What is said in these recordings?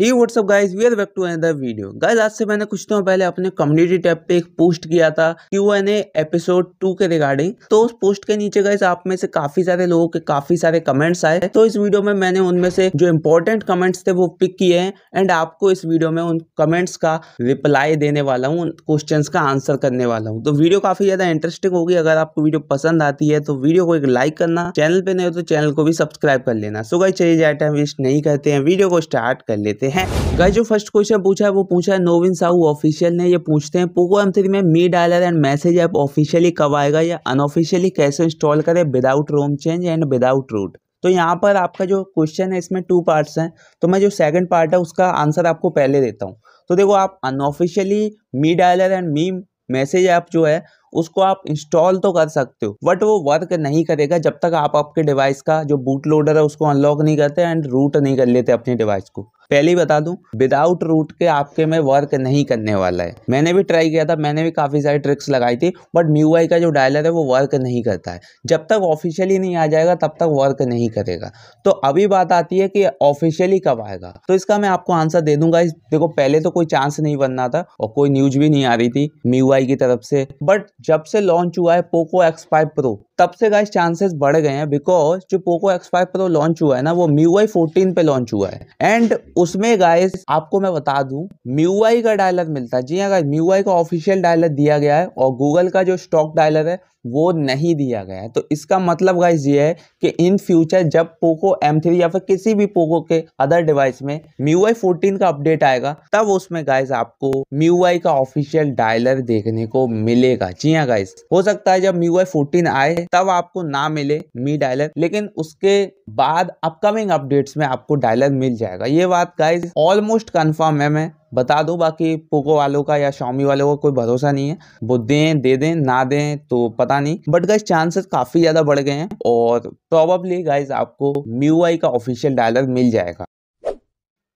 he WhatsApp guys we are back to another video guys आज से मैंने कुछ दिनों पहले अपने कम्युनिटी टैब पे एक पोस्ट किया था क्यू एन एपिसोड टू के रिगार्डिंग तो उस पोस्ट के नीचे गाइज आप में से काफी सारे लोगों के काफी सारे कमेंट्स आए तो इस वीडियो में मैंने उनमें से जो इम्पोर्टेंट कमेंट्स थे वो पिक किए हैं एंड आपको इस वीडियो में उन कमेंट्स का रिप्लाई देने वाला हूँ उन क्वेश्चन का आंसर करने वाला हूँ तो वीडियो काफी ज्यादा इंटरेस्टिंग होगी अगर आपको वीडियो पसंद आती है तो वीडियो को एक लाइक करना चैनल पे नहीं हो तो चैनल को भी सब्सक्राइब कर लेना सो गाइज चलिए जाए टाइम वेस्ट नहीं करते हैं वीडियो को स्टार्ट कर लेते लेते हैं गाइस जो फर्स्ट क्वेश्चन पूछा है वो पूछा है नोविन साहू ऑफिशियल ने ये पूछते हैं पोको एम थ्री में Mi dialer and message app officially कब आएगा या अनऑफिशियली कैसे इंस्टॉल करें without ROM change and without root तो यहाँ पर आपका जो क्वेश्चन है इसमें टू पार्ट्स हैं तो मैं जो सेकंड पार्ट है उसका आंसर आपको पहले देता हूँ तो देखो आप unofficially Mi dialer and Mi message app जो है उसको आप इंस्टॉल तो कर सकते हो बट वो वर्क नहीं करेगा जब तक आप आपके डिवाइस का जो बूट लोडर है उसको अनलॉक नहीं करते एंड रूट नहीं कर लेते अपने डिवाइस को पहले ही बता दूं विदाउट रूट के आपके में वर्क नहीं करने वाला है मैंने भी ट्राई किया था मैंने भी काफ़ी सारी ट्रिक्स लगाई थी बट म्यू का जो डायलर है वो वर्क नहीं करता है जब तक ऑफिशियली नहीं आ जाएगा तब तक वर्क नहीं करेगा तो अभी बात आती है कि ऑफिशियली कब आएगा तो इसका मैं आपको आंसर दे दूंगा देखो पहले तो कोई चांस नहीं बनना था और कोई न्यूज भी नहीं आ रही थी म्यू की तरफ से बट जब से लॉन्च हुआ है पोको एक्स फाइव प्रो तब से गाइस चांसेस बढ़ गए हैं बिकॉज जो Poco X five Pro launch हुआ है ना वो म्यू आई फोर्टीन पे लॉन्च हुआ है एंड उसमें गाइस आपको मैं बता दूं म्यू आई का डायलर मिलता है जी हाँ गाइस म्यू आई का ऑफिशियल डायलर दिया गया है और गूगल का जो स्टॉक डायलर है वो नहीं दिया गया है तो इसका मतलब गाइज ये है कि इन फ्यूचर जब पोको M3 या फिर किसी भी पोको के अदर डिवाइस में MIUI 14 का अपडेट आएगा तब उसमें गाइज आपको MIUI का ऑफिशियल डायलर देखने को मिलेगा जी हाँ गाइज हो सकता है जब MIUI 14 आए तब आपको ना मिले मी डायलर लेकिन उसके बाद अपकमिंग अपडेट्स में आपको डायलर मिल जाएगा ये बात गाइज ऑलमोस्ट कंफर्म है मैं बता दूं बाकी पोको वालों का या शॉमी वालों का कोई भरोसा नहीं है वो दें दे दें ना दें तो पता नहीं बट गाइज चांसेस काफी ज्यादा बढ़ गए हैं और प्रॉबली गाइज आपको म्यू का ऑफिशियल डायलर मिल जाएगा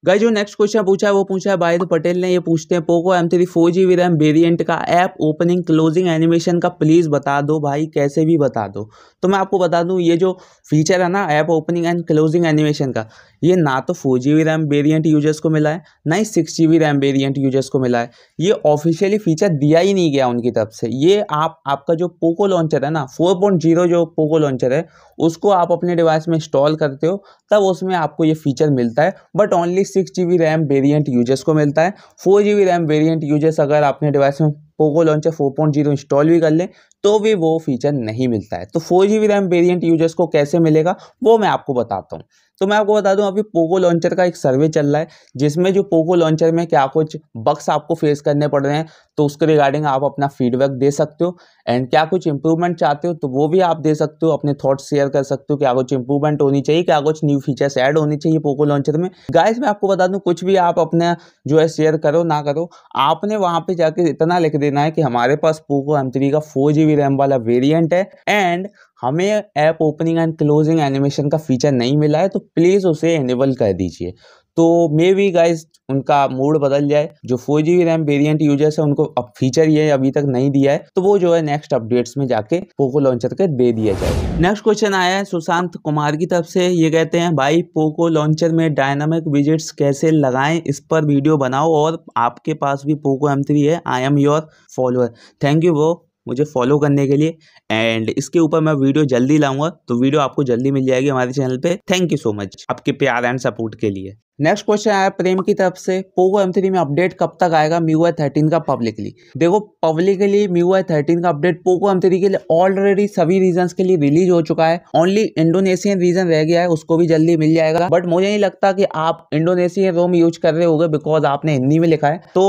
गाइस जो नेक्स्ट क्वेश्चन पूछा है वो पूछा है बायद पटेल ने ये पूछते हैं Poco M three four G B RAM variant का ऐप ओपनिंग क्लोजिंग एनिमेशन का प्लीज़ बता दो भाई कैसे भी बता दो तो मैं आपको बता दूँ ये जो फीचर है ना app opening and closing animation का ये ना तो four G B RAM variant users को मिला है ना ही six G B RAM variant users को मिला है ये ऑफिशियली फीचर दिया ही नहीं गया उनकी तरफ से ये आप आपका जो पोको लॉन्चर है ना फोर पॉइंट जीरो जो पोको लॉन्चर है उसको आप अपने डिवाइस में इंस्टॉल करते हो तब उसमें आपको ये फीचर मिलता है but only six G B RAM variant users को मिलता है four G B RAM variant users अगर आपने डिवाइस में पोको लॉन्चर जीरो इंस्टॉल भी कर लें तो भी वो फीचर नहीं मिलता है तो four G B RAM variant users को कैसे मिलेगा वो मैं आपको बताता हूँ तो मैं आपको बता दूं अभी पोको लॉन्चर का एक सर्वे चल रहा है जिसमें जो पोको लॉन्चर में क्या कुछ बक्स आपको फेस करने पड़ रहे हैं तो उसके रिगार्डिंग आप अपना फीडबैक दे सकते हो एंड क्या कुछ इंप्रूवमेंट चाहते हो तो वो भी आप दे सकते हो अपने थॉट्स शेयर कर सकते हो क्या कुछ इंप्रूवमेंट होनी चाहिए क्या कुछ न्यू फीचर्स ऐड होनी चाहिए पोको लॉन्चर में गाइस मैं आपको बता दूँ कुछ भी आप अपना जो है शेयर करो ना करो आपने वहाँ पर जाकर इतना लिख देना है कि हमारे पास पोको एम थ्री का फोर जी बी रैम वाला वेरियंट है एंड हमें app opening and closing animation का फीचर नहीं मिला है तो प्लीज़ उसे एनेबल कर दीजिए तो मे वी गाइज उनका मूड बदल जाए जो four G RAM variant users है उनको अब फीचर ये अभी तक नहीं दिया है तो वो जो है नेक्स्ट अपडेट्स में जाके पोको लॉन्चर के दे दिया जाए नेक्स्ट क्वेश्चन आया है सुशांत कुमार की तरफ से ये कहते हैं भाई पोको लॉन्चर में डायनामिक विजिट्स कैसे लगाएं इस पर वीडियो बनाओ और आपके पास भी पोको एम है I am your follower thank you वो मुझे फॉलो करने के लिए एंड इसके ऊपर मैं वीडियो जल्दी लाऊंगा तो वीडियो आपको जल्दी मिल जाएगी हमारे चैनल पे थैंक यू सो मच आपके प्यार एंड सपोर्ट के लिए नेक्स्ट क्वेश्चन आया प्रेम की तरफ से पोगो एम थ्री में अपडेट कब तक आएगा म्यू आई थर्टीन का पब्लिकली देखो पब्लिकली म्यू आई थर्टीन का अपडेट पोवो एम थ्री के लिए ऑलरेडी सभी रीजन के लिए रिलीज हो चुका है ओनली इंडोनेशियन रीजन रह गया है उसको भी जल्दी मिल जाएगा बट मुझे नहीं लगता कि आप इंडोनेशियन रोम यूज कर रहे हो बिकॉज आपने हिंदी में लिखा है तो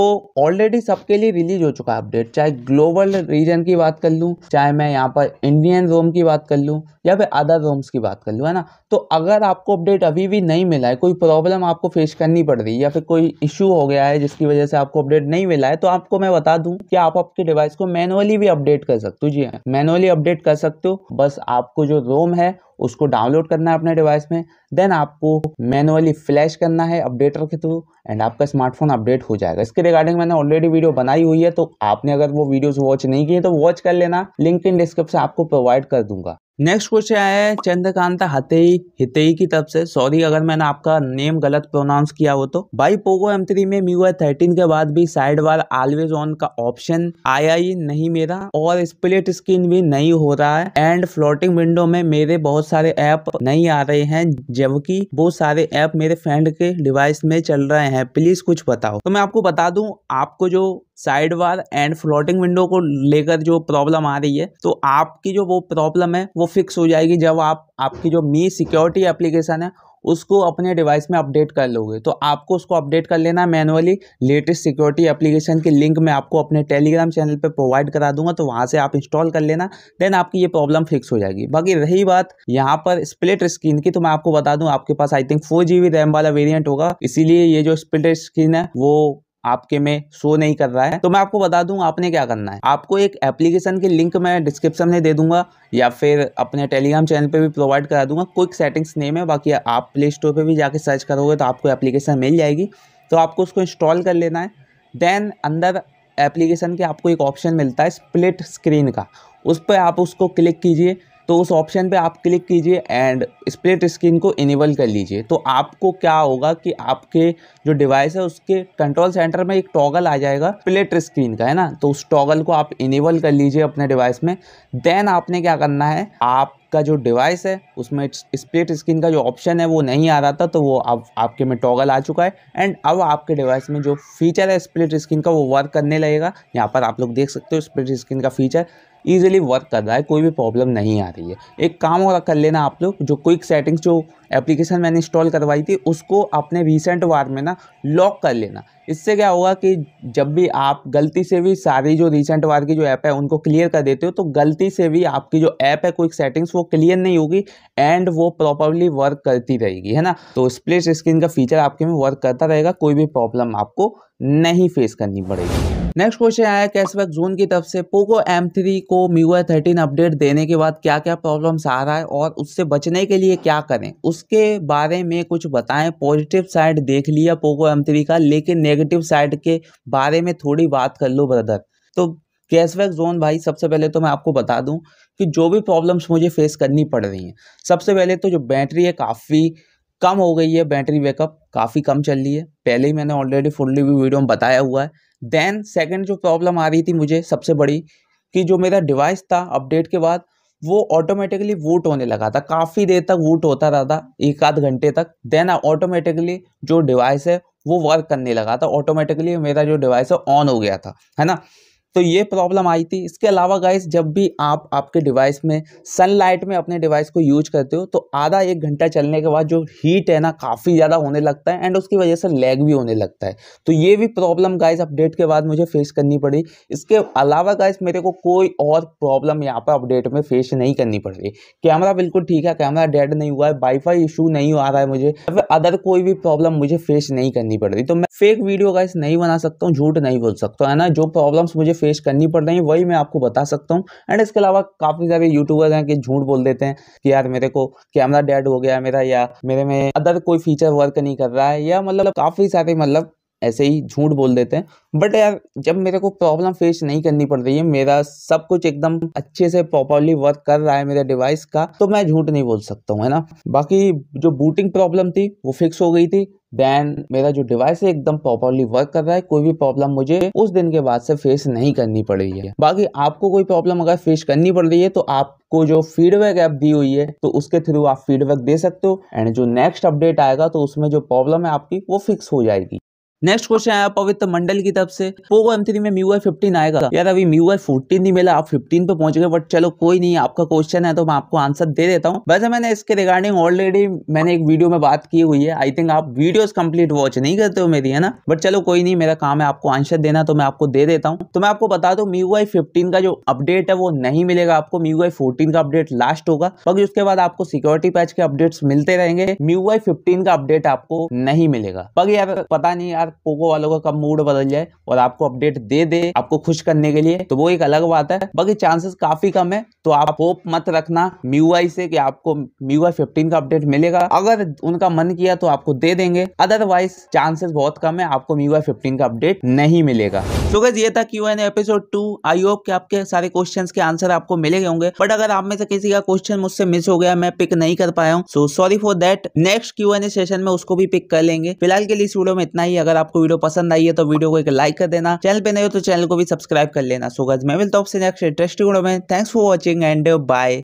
ऑलरेडी सबके लिए रिलीज हो चुका है अपडेट चाहे ग्लोबल रीजन की बात कर लूँ चाहे मैं यहाँ पर इंडियन रोम की बात कर लूँ या फिर अदर रोम्स की बात कर लूँ है ना तो अगर आपको अपडेट अभी भी नहीं मिला है कोई प्रॉब्लम आप आपको फेस करनी पड़ रही है या फिर कोई इश्यू हो गया है जिसकी वजह से आपको अपडेट नहीं मिला है तो आपको मैं बता दूं कि आप आपके डिवाइस को मैनुअली भी अपडेट कर सकते हो जी हाँ मैनुअली अपडेट कर सकते हो बस आपको जो रोम है उसको डाउनलोड करना है अपने डिवाइस में देन आपको मैनुअली फ्लैश करना है अपडेटर के थ्रू एंड आपका स्मार्टफोन अपडेट हो जाएगा इसके रिगार्डिंग मैंने ऑलरेडी वीडियो बनाई हुई है तो आपने अगर वो वीडियोस वॉच नहीं किए तो वॉच कर लेना लिंक इन डिस्क्रिप्शन आपको प्रोवाइड कर दूंगा नेक्स्ट क्वेश्चन आया है चंद्रकांता हतेई हितेई की तरफ से सॉरी अगर मैंने आपका नेम गलत प्रोनाउंस किया हो तो भाई पोगो एम थ्री में मीवा थर्टीन के बाद भी साइड वाल ऑलवेज ऑन का ऑप्शन आया ही नहीं मेरा और स्प्लिट स्क्रीन भी नहीं हो रहा है एंड फ्लोटिंग विंडो में मेरे बहुत सारे ऐप नहीं आ रहे हैं जबकि वो सारे ऐप मेरे फ्रेंड के डिवाइस में चल रहे हैं प्लीज कुछ बताओ तो मैं आपको बता दू आपको जो side bar and floating window को लेकर जो प्रॉब्लम आ रही है तो आपकी जो वो प्रॉब्लम है वो फिक्स हो जाएगी जब आप आपकी जो मी सिक्योरिटी एप्लीकेशन है उसको अपने डिवाइस में अपडेट कर लोगे तो आपको उसको अपडेट कर लेना मैनुअली लेटेस्ट सिक्योरिटी एप्लीकेशन की लिंक मैं आपको अपने टेलीग्राम चैनल पे प्रोवाइड करा दूंगा तो वहाँ से आप इंस्टॉल कर लेना देन आपकी ये प्रॉब्लम फिक्स हो जाएगी बाकी रही बात यहाँ पर स्प्लिट स्क्रीन की तो मैं आपको बता दूँ आपके पास आई थिंक फोर रैम वाला वेरियंट होगा इसीलिए ये जो स्प्लिट स्क्रीन है वो आपके में शो नहीं कर रहा है तो मैं आपको बता दूं आपने क्या करना है आपको एक एप्लीकेशन की लिंक मैं डिस्क्रिप्शन में दे दूंगा या फिर अपने टेलीग्राम चैनल पे भी प्रोवाइड करा दूंगा क्विक सेटिंग्स नेम है बाकी आप प्ले स्टोर पर भी जाके सर्च करोगे तो आपको एप्लीकेशन मिल जाएगी तो आपको उसको इंस्टॉल कर लेना है देन अंदर एप्लीकेशन के आपको एक ऑप्शन मिलता है स्प्लिट स्क्रीन का उस पर आप उसको क्लिक कीजिए तो उस ऑप्शन पे आप क्लिक कीजिए एंड स्प्लिट स्क्रीन को इनेबल कर लीजिए तो आपको क्या होगा कि आपके जो डिवाइस है उसके कंट्रोल सेंटर में एक टॉगल आ जाएगा स्प्लिट स्क्रीन का है ना तो उस टॉगल को आप इनेबल कर लीजिए अपने डिवाइस में देन आपने क्या करना है आप का जो डिवाइस है उसमें स्प्लिट स्क्रीन का जो ऑप्शन है वो नहीं आ रहा था तो वो अब आपके में टॉगल आ चुका है एंड अब आपके डिवाइस में जो फीचर है स्प्लिट स्क्रीन का वो वर्क करने लगेगा यहाँ पर आप लोग देख सकते हो स्प्लिट स्क्रीन का फीचर ईजिली वर्क कर रहा है कोई भी प्रॉब्लम नहीं आ रही है एक काम और कर लेना आप लोग जो क्विक सेटिंग्स जो एप्लीकेशन मैंने इंस्टॉल करवाई थी उसको अपने रिसेंट वार में ना लॉक कर लेना इससे क्या होगा कि जब भी आप गलती से भी सारी जो रिसेंट वार की जो ऐप है उनको क्लियर कर देते हो तो गलती से भी आपकी जो ऐप है क्विक सेटिंग्स वो क्लियर नहीं होगी एंड वो प्रॉपरली वर्क करती रहेगी है ना तो स्प्लिट स्क्रीन का फीचर आपके में वर्क करता रहेगा कोई भी प्रॉब्लम आपको नहीं फेस करनी पड़ेगी नेक्स्ट क्वेश्चन आया कैशबैक जोन की तरफ से पोको एम थ्री को मीवर थर्टीन अपडेट देने के बाद क्या क्या प्रॉब्लम्स आ रहा है और उससे बचने के लिए क्या करें उसके बारे में कुछ बताएं पॉजिटिव साइड देख लिया पोको एम थ्री का लेकिन नेगेटिव साइड के बारे में थोड़ी बात कर लो ब्रदर तो कैशबैक जोन भाई सबसे पहले तो मैं आपको बता दूँ कि जो भी प्रॉब्लम्स मुझे फेस करनी पड़ रही हैं सबसे पहले तो जो बैटरी है काफ़ी कम हो गई है बैटरी बैकअप काफ़ी कम चल रही है पहले ही मैंने ऑलरेडी फुल्ली भी वीडियो में बताया हुआ है देन सेकंड जो प्रॉब्लम आ रही थी मुझे सबसे बड़ी कि जो मेरा डिवाइस था अपडेट के बाद वो ऑटोमेटिकली वूट होने लगा था काफ़ी देर तक वूट होता रहा था एक आध घंटे तक देन ऑटोमेटिकली जो डिवाइस है वो वर्क करने लगा था ऑटोमेटिकली मेरा जो डिवाइस है ऑन हो गया था है ना तो ये प्रॉब्लम आई थी इसके अलावा गाइस जब भी आप आपके डिवाइस में सनलाइट में अपने डिवाइस को यूज करते हो तो आधा एक घंटा चलने के बाद जो हीट है ना काफ़ी ज़्यादा होने लगता है एंड उसकी वजह से लैग भी होने लगता है तो ये भी प्रॉब्लम गाइस अपडेट के बाद मुझे फेस करनी पड़ी इसके अलावा गाइस मेरे को कोई और प्रॉब्लम यहाँ पर अपडेट में फेस नहीं करनी पड़ रही कैमरा बिल्कुल ठीक है कैमरा डेड नहीं हुआ है वाईफाई इशू नहीं आ रहा है मुझे अदर कोई भी प्रॉब्लम मुझे फेस नहीं करनी पड़ रही तो मैं फेक वीडियो गाइस नहीं बना सकता हूँ झूठ नहीं बोल सकता है ना जो प्रॉब्लम्स मुझे फेस करनी पड़ रही है वही मैं आपको बता सकता हूँ एंड इसके अलावा काफ़ी सारे यूट्यूबर्स हैं कि झूठ बोल देते हैं कि यार मेरे को कैमरा डेड हो गया मेरा या मेरे में अदर कोई फीचर वर्क नहीं कर रहा है या मतलब काफ़ी सारे मतलब ऐसे ही झूठ बोल देते हैं बट यार जब मेरे को प्रॉब्लम फेस नहीं करनी पड़ रही है मेरा सब कुछ एकदम अच्छे से प्रॉपरली वर्क कर रहा है मेरे डिवाइस का तो मैं झूठ नहीं बोल सकता हूँ है ना बाकी जो बूटिंग प्रॉब्लम थी वो फिक्स हो गई थी देन मेरा जो डिवाइस है एकदम प्रॉपरली वर्क कर रहा है कोई भी प्रॉब्लम मुझे उस दिन के बाद से फेस नहीं करनी पड़ रही है बाकी आपको कोई प्रॉब्लम अगर फेस करनी पड़ रही है तो आपको जो फीडबैक ऐप दी हुई है तो उसके थ्रू आप फीडबैक दे सकते हो एंड जो नेक्स्ट अपडेट आएगा तो उसमें जो प्रॉब्लम है आपकी वो फिक्स हो जाएगी नेक्स्ट क्वेश्चन आया पवित्र मंडल की तरफ से पोगो एम थ्री में म्यू आई फिफ्टीन आएगा यार अभी म्यू आई फोर्टीन नहीं मिला आप फिफ्टीन पे पहुंच गए बट चलो कोई नहीं आपका क्वेश्चन है तो मैं आपको आंसर दे देता हूँ वैसे मैंने इसके रिगार्डिंग ऑलरेडी मैंने एक वीडियो में बात की हुई है आई थिंक आप वीडियो कम्प्लीट वॉच नहीं करते हो मेरी है ना बट चलो कोई नहीं मेरा काम है आपको आंसर देना तो मैं आपको दे देता हूँ तो मैं आपको बता दू म्यू आई फिफ्टीन का जो अपडेट है वो नहीं मिलेगा आपको म्यू आई फोर्टीन का अपडेट लास्ट होगा बाकी उसके बाद आपको सिक्योरिटी पैच के अपडेट्स मिलते रहेंगे म्यू आई फिफ्टीन का अपडेट आपको नहीं मिलेगा बाकी यार पता नहीं यार पोगो वालों का कब मूड बदल जाए और आपको अपडेट दे दे आपको खुश करने के लिए तो वो एक अलग बात है बाकी चांसेस काफी कम है तो आप होप मत रखना म्यूआई से कि आपको म्यूआई फिफ्टीन का अपडेट मिलेगा अगर उनका मन किया तो आपको दे देंगे अदरवाइज चांसेस बहुत कम है आपको म्यूआई फिफ्टीन का अपडेट नहीं मिलेगा तो गज ये था Q N episode two I hope के आपके सारे क्वेश्चन के आंसर आपको मिले होंगे बट अगर आप में से किसी का क्वेश्चन मुझसे मिस हो गया मैं पिक नहीं कर पाया हूँ so sorry for that next Q and A session में उसको भी पिक कर लेंगे फिलहाल के लिए स्टूडियो में इतना ही अगर अगर आपको वीडियो पसंद आई है तो वीडियो को एक लाइक कर देना चैनल पे नहीं हो तो चैनल को भी सब्सक्राइब कर लेना सो गज मैं मिलता हूँ नेक्स्ट इंटरेस्टिंग वीडियो में thanks for watching and bye